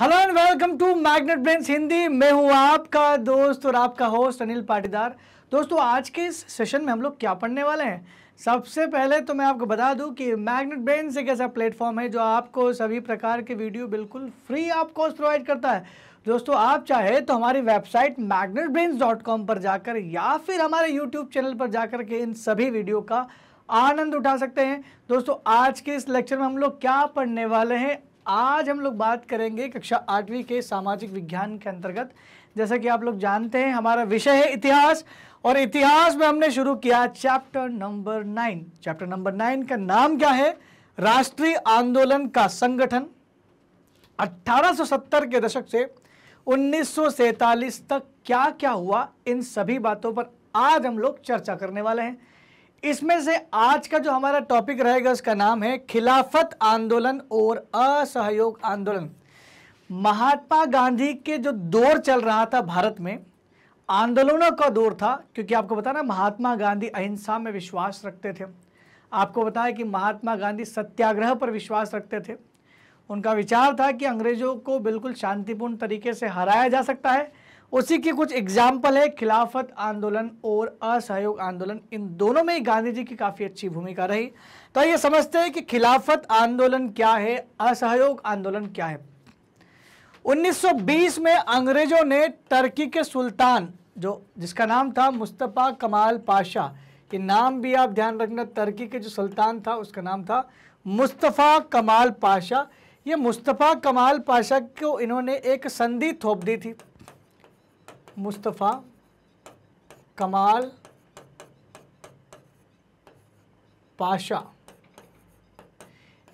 hello and welcome to Magnet Brains Hindi मैं हूं आपका दोस्त और आपका होस्ट अनिल पाटीदार दोस्तों आज के इस सेशन में हम लोग क्या पढ़ने वाले हैं सबसे पहले तो मैं आपको बता दूं कि मैग्नेट ब्रेंस एक ऐसा प्लेटफॉर्म है जो आपको सभी प्रकार के वीडियो बिल्कुल फ्री आप कॉस्ट प्रोवाइड करता है दोस्तों आप चाहे तो हमारी वेबसाइट मैग्नेट पर जाकर या फिर हमारे यूट्यूब चैनल पर जाकर के इन सभी वीडियो का आनंद उठा सकते हैं दोस्तों आज के इस लेक्चर में हम लोग क्या पढ़ने वाले हैं आज हम लोग बात करेंगे कक्षा आठवीं के सामाजिक विज्ञान के अंतर्गत जैसा कि आप लोग जानते हैं हमारा विषय है इतिहास और इतिहास में हमने शुरू किया chapter number nine chapter number nine का नाम क्या है राष्ट्रीय आंदोलन का संगठन 1870 के दशक से उन्नीस तक क्या क्या हुआ इन सभी बातों पर आज हम लोग चर्चा करने वाले हैं इसमें से आज का जो हमारा टॉपिक रहेगा उसका नाम है खिलाफत आंदोलन और असहयोग आंदोलन महात्मा गांधी के जो दौर चल रहा था भारत में आंदोलनों का दौर था क्योंकि आपको बताना महात्मा गांधी अहिंसा में विश्वास रखते थे आपको बताया कि महात्मा गांधी सत्याग्रह पर विश्वास रखते थे उनका विचार था कि अंग्रेज़ों को बिल्कुल शांतिपूर्ण तरीके से हराया जा सकता है उसी के कुछ एग्जाम्पल है खिलाफत आंदोलन और असहयोग आंदोलन इन दोनों में गांधी जी की काफ़ी अच्छी भूमिका रही तो ये समझते हैं कि खिलाफत आंदोलन क्या है असहयोग आंदोलन क्या है 1920 में अंग्रेज़ों ने तुर्की के सुल्तान जो जिसका नाम था मुस्तफ़ा कमाल पाशा ये नाम भी आप ध्यान रखना टर्की के जो सुल्तान था उसका नाम था मुस्तफ़ा कमाल पाशा ये मुस्तफ़ा कमाल पाशा को इन्होंने एक संधि थोप दी थी मुस्तफ़ा कमाल पाशा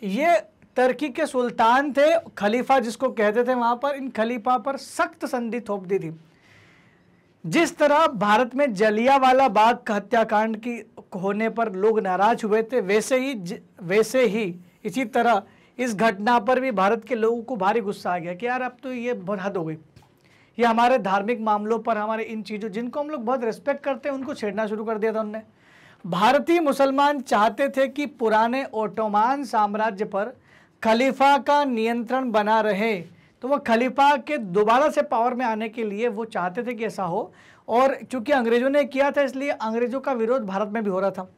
ये तर्की के सुल्तान थे खलीफा जिसको कहते थे वहाँ पर इन खलीफा पर सख्त संधि थोप दी थी जिस तरह भारत में जलियावाला बाग हत्याकांड की होने पर लोग नाराज हुए थे वैसे ही वैसे ही इसी तरह इस घटना पर भी भारत के लोगों को भारी गुस्सा आ गया कि यार अब तो ये हद हो गई ये हमारे धार्मिक मामलों पर हमारे इन चीज़ों जिनको हम लोग बहुत रिस्पेक्ट करते हैं उनको छेड़ना शुरू कर दिया था उनने भारतीय मुसलमान चाहते थे कि पुराने ओटोमान साम्राज्य पर खलीफा का नियंत्रण बना रहे तो वह खलीफा के दोबारा से पावर में आने के लिए वो चाहते थे कि ऐसा हो और चूंकि अंग्रेज़ों ने किया था इसलिए अंग्रेज़ों का विरोध भारत में भी हो रहा था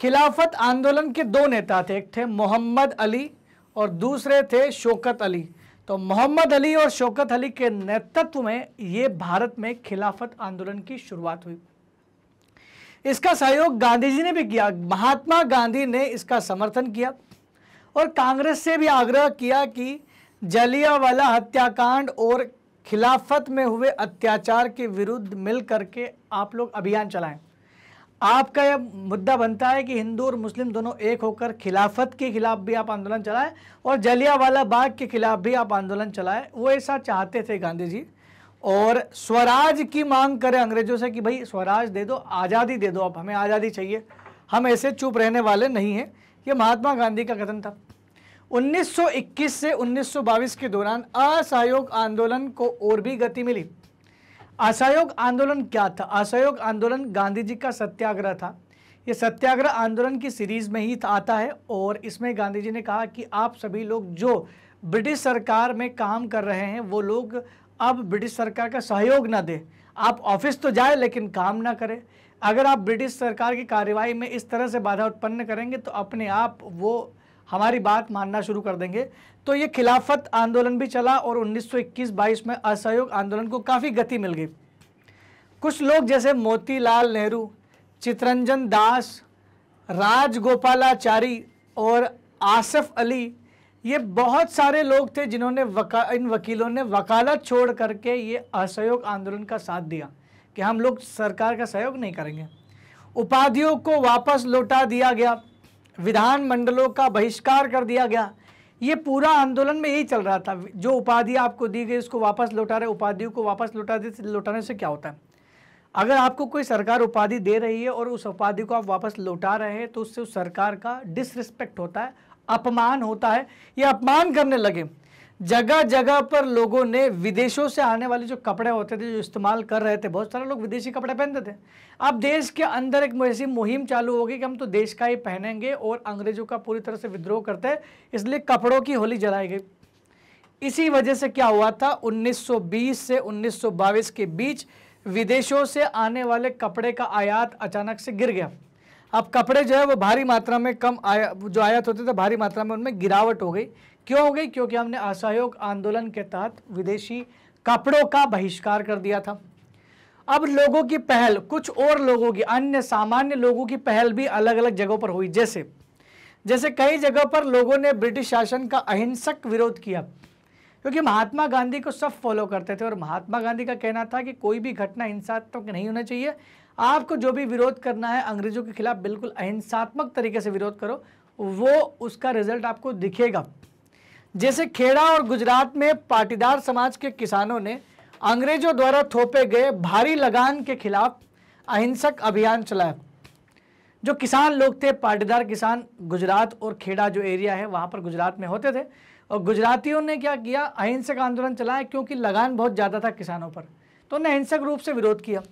खिलाफत आंदोलन के दो नेता थे एक थे मोहम्मद अली और दूसरे थे शोकत अली तो मोहम्मद अली और शौकत अली के नेतृत्व में ये भारत में खिलाफत आंदोलन की शुरुआत हुई इसका सहयोग गांधी जी ने भी किया महात्मा गांधी ने इसका समर्थन किया और कांग्रेस से भी आग्रह किया कि जलियावाला हत्याकांड और खिलाफत में हुए अत्याचार के विरुद्ध मिल करके आप लोग अभियान चलाएं आपका यह मुद्दा बनता है कि हिंदू और मुस्लिम दोनों एक होकर खिलाफत के खिलाफ भी आप आंदोलन चलाएं और जलियावाला बाग के खिलाफ भी आप आंदोलन चलाएं वो ऐसा चाहते थे गांधी जी और स्वराज की मांग करें अंग्रेजों से कि भाई स्वराज दे दो आज़ादी दे दो आप हमें आज़ादी चाहिए हम ऐसे चुप रहने वाले नहीं हैं ये महात्मा गांधी का कथन था 1921 से 1922 के दौरान असहयोग आंदोलन को और भी गति मिली असहयोग आंदोलन क्या था असहयोग आंदोलन गांधी जी का सत्याग्रह था ये सत्याग्रह आंदोलन की सीरीज में ही आता है और इसमें गांधी जी ने कहा कि आप सभी लोग जो ब्रिटिश सरकार में काम कर रहे हैं वो लोग अब ब्रिटिश सरकार का सहयोग ना दें आप ऑफिस तो जाए लेकिन काम ना करें अगर आप ब्रिटिश सरकार की कार्यवाही में इस तरह से बाधा उत्पन्न करेंगे तो अपने आप वो हमारी बात मानना शुरू कर देंगे तो ये खिलाफत आंदोलन भी चला और 1921-22 में असहयोग आंदोलन को काफ़ी गति मिल गई कुछ लोग जैसे मोतीलाल नेहरू चितरंजन दास राजगोपालाचारी और आसफ अली ये बहुत सारे लोग थे जिन्होंने वका इन वकीलों ने वकालत छोड़ करके ये असहयोग आंदोलन का साथ दिया कि हम लोग सरकार का सहयोग नहीं करेंगे उपाधियों को वापस लौटा दिया गया विधान मंडलों का बहिष्कार कर दिया गया ये पूरा आंदोलन में यही चल रहा था जो उपाधि आपको दी गई उसको वापस लौटा रहे उपाधियों को वापस लौटा दे लौटाने से क्या होता है अगर आपको कोई सरकार उपाधि दे रही है और उस उपाधि को आप वापस लौटा रहे हैं तो उससे उस सरकार का डिसरिस्पेक्ट होता है अपमान होता है ये अपमान करने लगे जगह जगह पर लोगों ने विदेशों से आने वाले जो कपड़े होते थे जो इस्तेमाल कर रहे थे बहुत सारे लोग विदेशी कपड़े पहनते थे अब देश के अंदर एक ऐसी मुहिम चालू होगी कि हम तो देश का ही पहनेंगे और अंग्रेजों का पूरी तरह से विद्रोह करते हैं इसलिए कपड़ों की होली जलाई गई इसी वजह से क्या हुआ था 1920 से 1922 के बीच विदेशों से आने वाले कपड़े का आयात अचानक से गिर गया अब कपड़े जो है वो भारी मात्रा में कम आया जो आयात होते थे तो भारी मात्रा में उनमें गिरावट हो गई क्यों हो गई क्योंकि हमने असहयोग आंदोलन के तहत विदेशी कपड़ों का बहिष्कार कर दिया था अब लोगों की पहल कुछ और लोगों की अन्य सामान्य लोगों की पहल भी अलग अलग जगहों पर हुई जैसे जैसे कई जगह पर लोगों ने ब्रिटिश शासन का अहिंसक विरोध किया क्योंकि महात्मा गांधी को सब फॉलो करते थे और महात्मा गांधी का कहना था कि कोई भी घटना हिंसात्मक नहीं होना चाहिए आपको जो भी विरोध करना है अंग्रेजों के खिलाफ बिल्कुल अहिंसात्मक तरीके से विरोध करो वो उसका रिजल्ट आपको दिखेगा जैसे खेड़ा और गुजरात में पाटीदार समाज के किसानों ने अंग्रेजों द्वारा थोपे गए भारी लगान के खिलाफ अहिंसक अभियान चलाया जो किसान लोग थे पाटीदार किसान गुजरात और खेड़ा जो एरिया है वहाँ पर गुजरात में होते थे और गुजरातियों ने क्या किया अहिंसक आंदोलन चलाया क्योंकि लगान बहुत ज़्यादा था किसानों पर तो उन्हें अहिंसक रूप से विरोध किया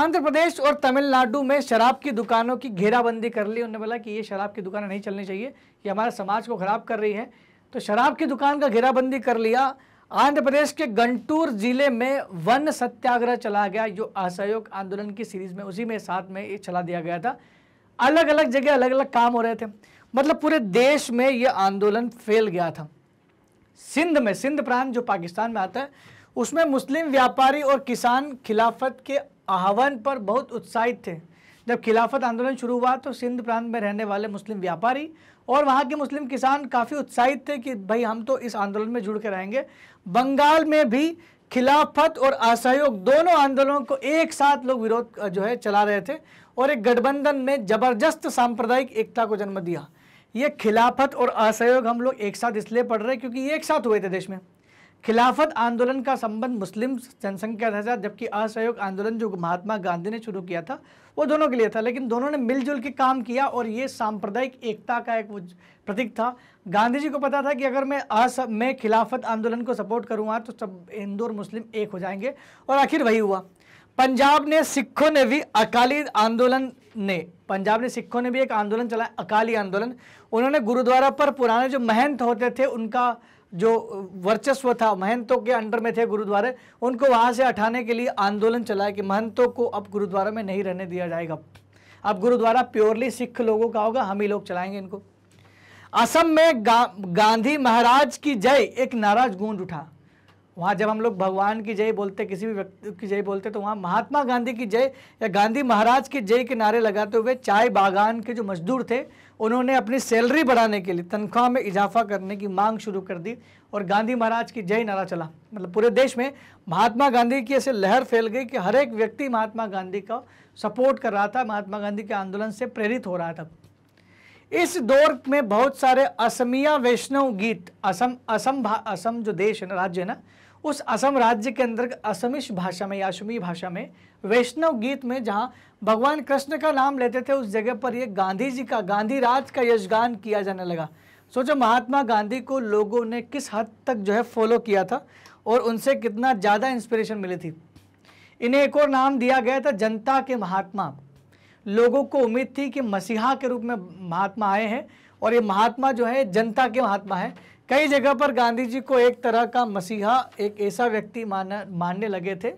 आंध्र प्रदेश और तमिलनाडु में शराब की दुकानों की घेराबंदी कर ली उन्होंने बोला कि ये शराब की दुकानें नहीं चलनी चाहिए ये हमारे समाज को ख़राब कर रही है तो शराब की दुकान का घेराबंदी कर लिया आंध्र प्रदेश के गंटूर जिले में वन सत्याग्रह चला गया जो असहयोग आंदोलन की सीरीज में उसी में साथ में ये चला दिया गया था अलग अलग जगह अलग अलग काम हो रहे थे मतलब पूरे देश में ये आंदोलन फैल गया था सिंध में सिंध प्रांत जो पाकिस्तान में आता है उसमें मुस्लिम व्यापारी और किसान खिलाफत के आह्वान पर बहुत उत्साहित थे जब खिलाफत आंदोलन शुरू हुआ तो सिंध प्रांत में रहने वाले मुस्लिम व्यापारी और वहाँ के मुस्लिम किसान काफ़ी उत्साहित थे कि भाई हम तो इस आंदोलन में जुड़ के रहेंगे बंगाल में भी खिलाफत और असहयोग दोनों आंदोलनों को एक साथ लोग विरोध जो है चला रहे थे और एक गठबंधन में जबरदस्त सांप्रदायिक एकता को जन्म दिया ये खिलाफत और असहयोग हम लोग एक साथ इसलिए पढ़ रहे क्योंकि ये एक साथ हुए थे देश में खिलाफत आंदोलन का संबंध मुस्लिम जनसंख्या से था जबकि असहयोग आंदोलन जो महात्मा गांधी ने शुरू किया था वो दोनों के लिए था लेकिन दोनों ने मिलजुल के काम किया और ये सांप्रदायिक एकता का एक प्रतीक था गांधी जी को पता था कि अगर मैं अस मैं खिलाफत आंदोलन को सपोर्ट करूँगा तो सब हिंदू और मुस्लिम एक हो जाएंगे और आखिर वही हुआ पंजाब ने सिखों ने भी अकाली आंदोलन ने पंजाब ने सिखों ने भी एक आंदोलन चलाया अकाली आंदोलन उन्होंने गुरुद्वारा पर पुराने जो महंत होते थे उनका जो वर्चस्व था महंतों के अंडर में थे गुरुद्वारे उनको वहाँ से हटाने के लिए आंदोलन चलाया कि महंतों को अब गुरुद्वारा में नहीं रहने दिया जाएगा अब गुरुद्वारा प्योरली सिख लोगों का होगा हम ही लोग चलाएंगे इनको असम में गा, गांधी महाराज की जय एक नाराज गूंज उठा वहाँ जब हम लोग भगवान की जय बोलते किसी भी व्यक्ति की जय बोलते तो वहाँ महात्मा गांधी की जय या गांधी महाराज की जय के नारे लगाते हुए चाय बागान के जो मजदूर थे उन्होंने अपनी सैलरी बढ़ाने के लिए तनख्वाह में इजाफा करने की मांग शुरू कर दी और गांधी महाराज की जय नारा चला मतलब पूरे देश में महात्मा गांधी की ऐसे लहर फैल गई कि हर एक व्यक्ति महात्मा गांधी का सपोर्ट कर रहा था महात्मा गांधी के आंदोलन से प्रेरित हो रहा था इस दौर में बहुत सारे असमिया वैष्णव गीत असम असम असम जो देश है ना राज्य है ना उस असम राज्य के अंदर असमिश भाषा में या असमी भाषा में वैष्णव गीत में जहाँ भगवान कृष्ण का नाम लेते थे उस जगह पर ये गांधी जी का गांधी राज का यशगान किया जाने लगा सोचो महात्मा गांधी को लोगों ने किस हद तक जो है फॉलो किया था और उनसे कितना ज़्यादा इंस्पिरेशन मिली थी इन्हें एक और नाम दिया गया था जनता के महात्मा लोगों को उम्मीद थी कि मसीहा के रूप में महात्मा आए हैं और ये महात्मा जो है जनता के महात्मा है कई जगह पर गांधी जी को एक तरह का मसीहा एक ऐसा व्यक्ति माना मानने लगे थे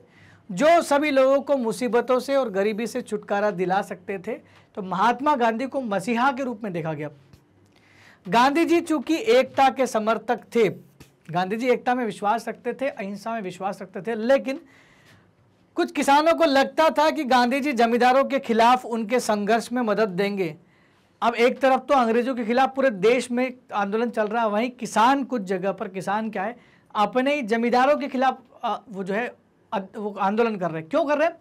जो सभी लोगों को मुसीबतों से और गरीबी से छुटकारा दिला सकते थे तो महात्मा गांधी को मसीहा के रूप में देखा गया गांधी जी चूंकि एकता के समर्थक थे गांधी जी एकता में विश्वास रखते थे अहिंसा में विश्वास रखते थे लेकिन कुछ किसानों को लगता था कि गांधी जी जमींदारों के खिलाफ उनके संघर्ष में मदद देंगे अब एक तरफ तो अंग्रेजों के खिलाफ पूरे देश में आंदोलन चल रहा है वहीं किसान कुछ जगह पर किसान क्या है अपने ही जमींदारों के खिलाफ वो जो है वो आंदोलन कर रहे हैं क्यों कर रहे हैं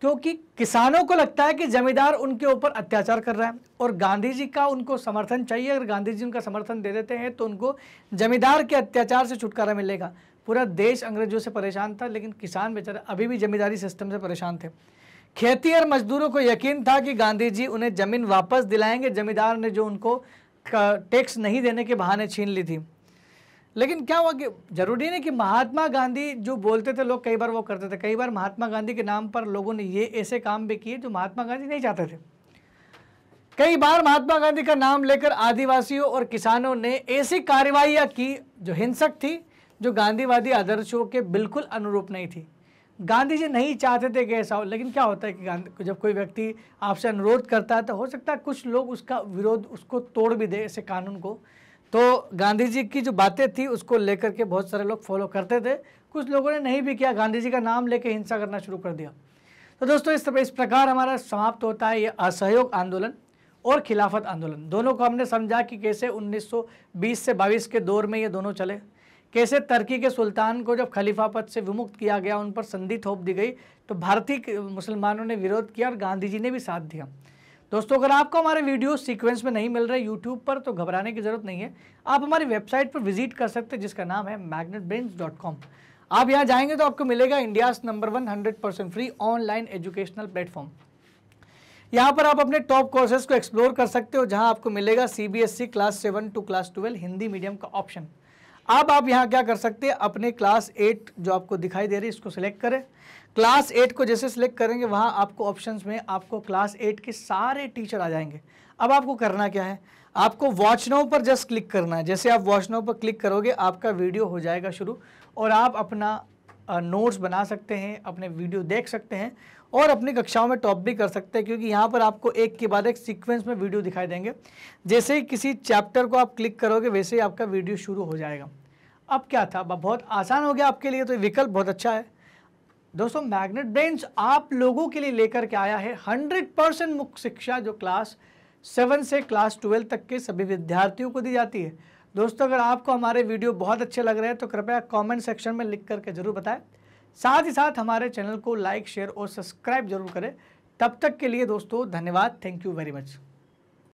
क्योंकि किसानों को लगता है कि जमींदार उनके ऊपर अत्याचार कर रहा है और गांधी जी का उनको समर्थन चाहिए अगर गांधी जी उनका समर्थन दे देते हैं तो उनको जमींदार के अत्याचार से छुटकारा मिलेगा पूरा देश अंग्रेजों से परेशान था लेकिन किसान बेचारे अभी भी जमींदारी सिस्टम से परेशान थे खेती और मजदूरों को यकीन था कि गांधी जी उन्हें जमीन वापस दिलाएंगे जमींदार ने जो उनको टैक्स नहीं देने के बहाने छीन ली थी लेकिन क्या हुआ कि जरूरी नहीं कि महात्मा गांधी जो बोलते थे लोग कई बार वो करते थे कई बार महात्मा गांधी के नाम पर लोगों ने ये ऐसे काम भी किए जो महात्मा गांधी नहीं चाहते थे कई बार महात्मा गांधी का नाम लेकर आदिवासियों और किसानों ने ऐसी कार्रवाइयाँ की जो हिंसक थी जो गांधीवादी आदर्शों के बिल्कुल अनुरूप नहीं थी गांधी जी नहीं चाहते थे कि ऐसा हो लेकिन क्या होता है कि गांधी जब कोई व्यक्ति आपसे अनुरोध करता है तो हो सकता है कुछ लोग उसका विरोध उसको तोड़ भी दे ऐसे कानून को तो गांधी जी की जो बातें थी उसको लेकर के बहुत सारे लोग फॉलो करते थे कुछ लोगों ने नहीं भी किया गांधी जी का नाम लेके हिंसा करना शुरू कर दिया तो दोस्तों इस इस प्रकार हमारा समाप्त होता है ये असहयोग आंदोलन और खिलाफत आंदोलन दोनों को हमने समझा कि कैसे 1920 से 22 के दौर में ये दोनों चले कैसे तर्की के सुल्तान को जब खलीफा पद से विमुक्त किया गया उन पर संधि थोप दी गई तो भारतीय मुसलमानों ने विरोध किया और गांधी जी ने भी साथ दिया दोस्तों अगर आपको हमारे वीडियो सीक्वेंस में नहीं मिल रहे यूट्यूब पर तो घबराने की ज़रूरत नहीं है आप हमारी वेबसाइट पर विजिट कर सकते हैं जिसका नाम है मैग्नेट आप यहाँ जाएंगे तो आपको मिलेगा India's number one hundred percent free online educational platform यहाँ पर आप अपने टॉप कोर्सेज को एक्सप्लोर कर सकते हो जहाँ आपको मिलेगा सी class seven to class twelve Hindi medium का ऑप्शन अब आप यहाँ क्या कर सकते हैं अपने क्लास एट जो आपको दिखाई दे रही है इसको सिलेक्ट करें क्लास एट को जैसे सिलेक्ट करेंगे वहाँ आपको ऑप्शंस में आपको क्लास एट के सारे टीचर आ जाएंगे अब आपको करना क्या है आपको वॉच नाउ पर जस्ट क्लिक करना है जैसे आप वॉच नाउ पर क्लिक करोगे आपका वीडियो हो जाएगा शुरू और आप अपना नोट्स बना सकते हैं अपने वीडियो देख सकते हैं और अपनी कक्षाओं में टॉप भी कर सकते हैं क्योंकि यहाँ पर आपको एक के बाद एक सीक्वेंस में वीडियो दिखाई देंगे जैसे ही किसी चैप्टर को आप क्लिक करोगे वैसे ही आपका वीडियो शुरू हो जाएगा अब क्या था बहुत आसान हो गया आपके लिए तो विकल्प बहुत अच्छा है दोस्तों मैग्नेट ब्रेन्स आप लोगों के लिए लेकर के आया है 100 परसेंट मुख्य शिक्षा जो क्लास सेवन से क्लास ट्वेल्व तक के सभी विद्यार्थियों को दी जाती है दोस्तों अगर आपको हमारे वीडियो बहुत अच्छे लग रहे हैं तो कृपया कमेंट सेक्शन में लिख करके ज़रूर बताएं साथ ही साथ हमारे चैनल को लाइक शेयर और सब्सक्राइब जरूर करें तब तक के लिए दोस्तों धन्यवाद थैंक यू वेरी मच